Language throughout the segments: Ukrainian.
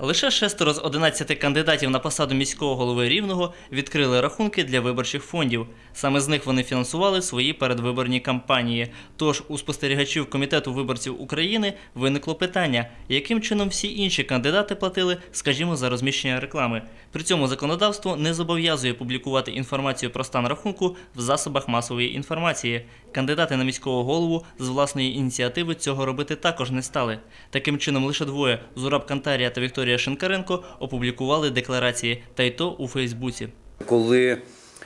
Лише шестеро з 11 кандидатів на посаду міського голови рівного відкрили рахунки для виборчих фондів. Саме з них вони фінансували свої передвиборні кампанії. Тож у спостерігачів комітету виборців України виникло питання, яким чином всі інші кандидати платили, скажімо, за розміщення реклами. При цьому законодавство не зобов'язує публікувати інформацію про стан рахунку в засобах масової інформації. Кандидати на міського голову з власної ініціативи цього робити також не стали. Таким чином лише двоє Зураб Кантарія та Вікторія. Вікторія Шинкаренко опублікували декларації, та й то у Фейсбуці. Коли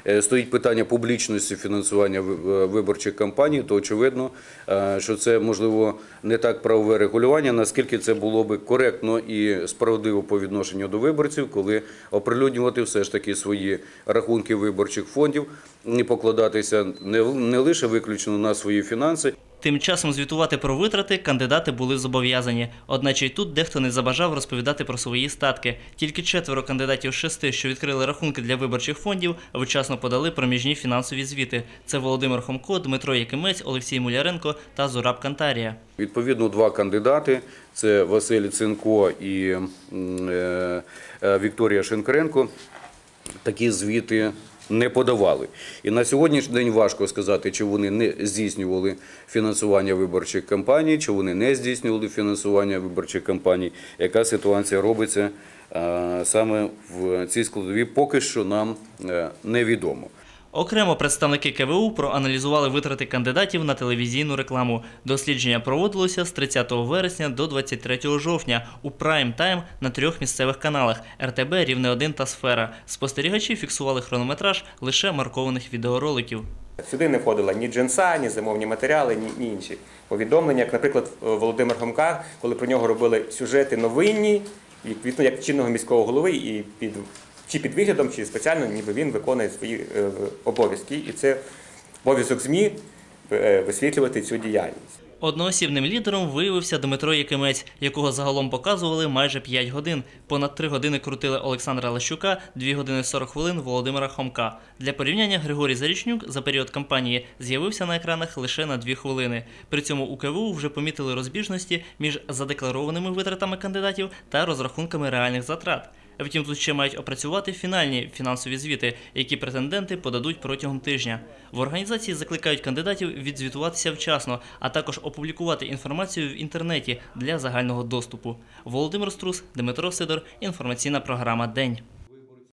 е, Стоїть питання публічності фінансування е, виборчих кампаній, то очевидно, е, що це можливо не так правове регулювання, наскільки це було би коректно і справедливо по відношенню до виборців, коли оприлюднювати все ж таки свої рахунки виборчих фондів і покладатися не лише виключно на свої фінанси. Тим часом звітувати про витрати кандидати були зобов'язані. Одначе й тут дехто не забажав розповідати про свої статки. Тільки четверо кандидатів з шести, що відкрили рахунки для виборчих фондів, вчасно подали проміжні фінансові звіти. Це Володимир Хомко, Дмитро Якимець, Олексій Муляренко та Зураб Кантарія. Відповідно, два кандидати: це Василь Цинко і е, е, Вікторія Шинкренко. Такі звіти не подавали. І на сьогоднішній день важко сказати, чи вони не здійснювали фінансування виборчих кампаній, чи вони не здійснювали фінансування виборчих кампаній. Яка ситуація робиться саме в цій складові, поки що нам е, невідомо. Окремо представники КВУ проаналізували витрати кандидатів на телевізійну рекламу. Дослідження проводилося з 30 вересня до 23 жовтня у прайм-тайм на трьох місцевих каналах РТБ, Рівне 1 та Сфера. Спостерігачі фіксували хронометраж лише маркованих відеороликів. Сюди не входила ні джинса, ні зимовні матеріали, ні інші повідомлення. Як, наприклад, е, Володимир Гомка, коли про нього робили сюжети новинні, відповідно як чинного міського голови і під чи під виглядом, чи спеціально, ніби він виконує свої е, обов'язки. І це обов'язок ЗМІ е, висвітлювати цю діяльність. Одноосібним лідером виявився Дмитро Якимець, якого загалом показували майже 5 годин. Понад 3 години крутили Олександра Лещука, 2 години 40 хвилин Володимира Хомка. Для порівняння Григорій Зарічнюк за період кампанії з'явився на екранах лише на 2 хвилини. При цьому у КВУ вже помітили розбіжності між задекларованими витратами кандидатів та розрахунками реальних затрат. Втім, тут ще мають опрацювати фінальні фінансові звіти, які претенденти подадуть протягом тижня. В організації закликають кандидатів відзвітуватися вчасно, а також опублікувати інформацію в інтернеті для загального доступу. Володимир Струс, Дмитро Сидор, інформаційна програма День.